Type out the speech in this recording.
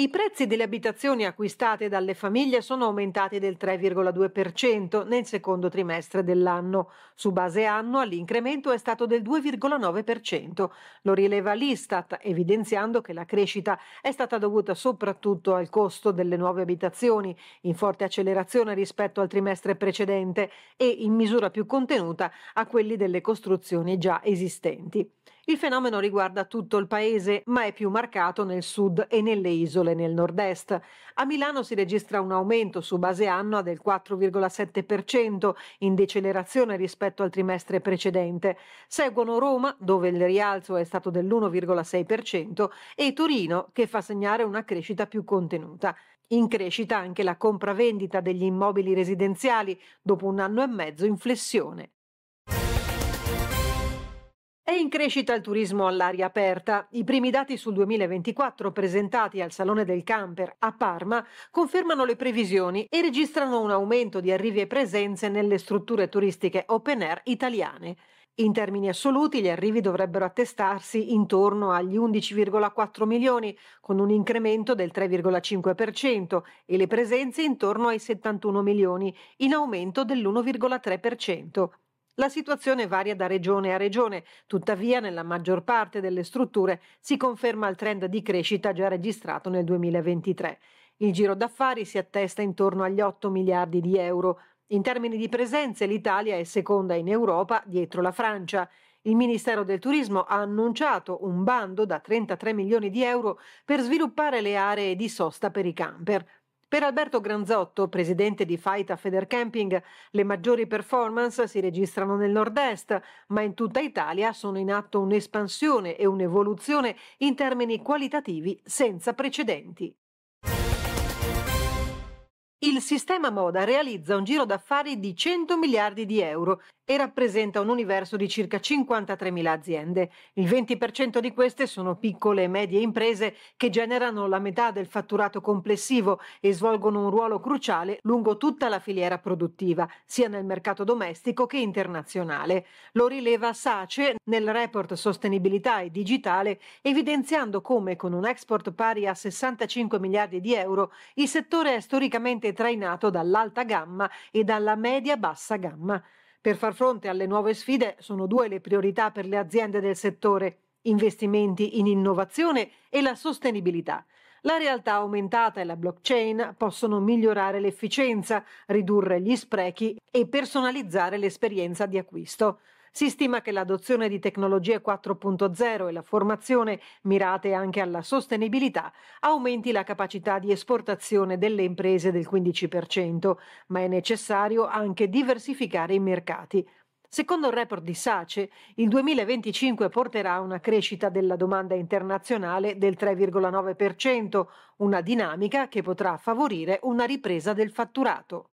I prezzi delle abitazioni acquistate dalle famiglie sono aumentati del 3,2% nel secondo trimestre dell'anno. Su base annua l'incremento è stato del 2,9%. Lo rileva l'Istat, evidenziando che la crescita è stata dovuta soprattutto al costo delle nuove abitazioni, in forte accelerazione rispetto al trimestre precedente e in misura più contenuta a quelli delle costruzioni già esistenti. Il fenomeno riguarda tutto il paese, ma è più marcato nel sud e nelle isole nel nord-est. A Milano si registra un aumento su base annua del 4,7%, in decelerazione rispetto al trimestre precedente. Seguono Roma, dove il rialzo è stato dell'1,6%, e Torino, che fa segnare una crescita più contenuta. In crescita anche la compravendita degli immobili residenziali, dopo un anno e mezzo in flessione. È in crescita il turismo all'aria aperta. I primi dati sul 2024 presentati al Salone del Camper a Parma confermano le previsioni e registrano un aumento di arrivi e presenze nelle strutture turistiche open air italiane. In termini assoluti gli arrivi dovrebbero attestarsi intorno agli 11,4 milioni, con un incremento del 3,5% e le presenze intorno ai 71 milioni, in aumento dell'1,3%. La situazione varia da regione a regione, tuttavia nella maggior parte delle strutture si conferma il trend di crescita già registrato nel 2023. Il giro d'affari si attesta intorno agli 8 miliardi di euro. In termini di presenze l'Italia è seconda in Europa dietro la Francia. Il Ministero del Turismo ha annunciato un bando da 33 milioni di euro per sviluppare le aree di sosta per i camper. Per Alberto Granzotto, presidente di Faita Federcamping, le maggiori performance si registrano nel nord-est, ma in tutta Italia sono in atto un'espansione e un'evoluzione in termini qualitativi senza precedenti. Il sistema moda realizza un giro d'affari di 100 miliardi di euro e rappresenta un universo di circa 53.000 aziende. Il 20% di queste sono piccole e medie imprese che generano la metà del fatturato complessivo e svolgono un ruolo cruciale lungo tutta la filiera produttiva, sia nel mercato domestico che internazionale. Lo rileva Sace nel report Sostenibilità e Digitale, evidenziando come con un export pari a 65 miliardi di euro il settore è storicamente anche trainato dall'alta gamma e dalla media-bassa gamma. Per far fronte alle nuove sfide sono due le priorità per le aziende del settore, investimenti in innovazione e la sostenibilità. La realtà aumentata e la blockchain possono migliorare l'efficienza, ridurre gli sprechi e personalizzare l'esperienza di acquisto. Si stima che l'adozione di tecnologie 4.0 e la formazione mirate anche alla sostenibilità aumenti la capacità di esportazione delle imprese del 15%, ma è necessario anche diversificare i mercati. Secondo il report di SACE, il 2025 porterà a una crescita della domanda internazionale del 3,9%, una dinamica che potrà favorire una ripresa del fatturato.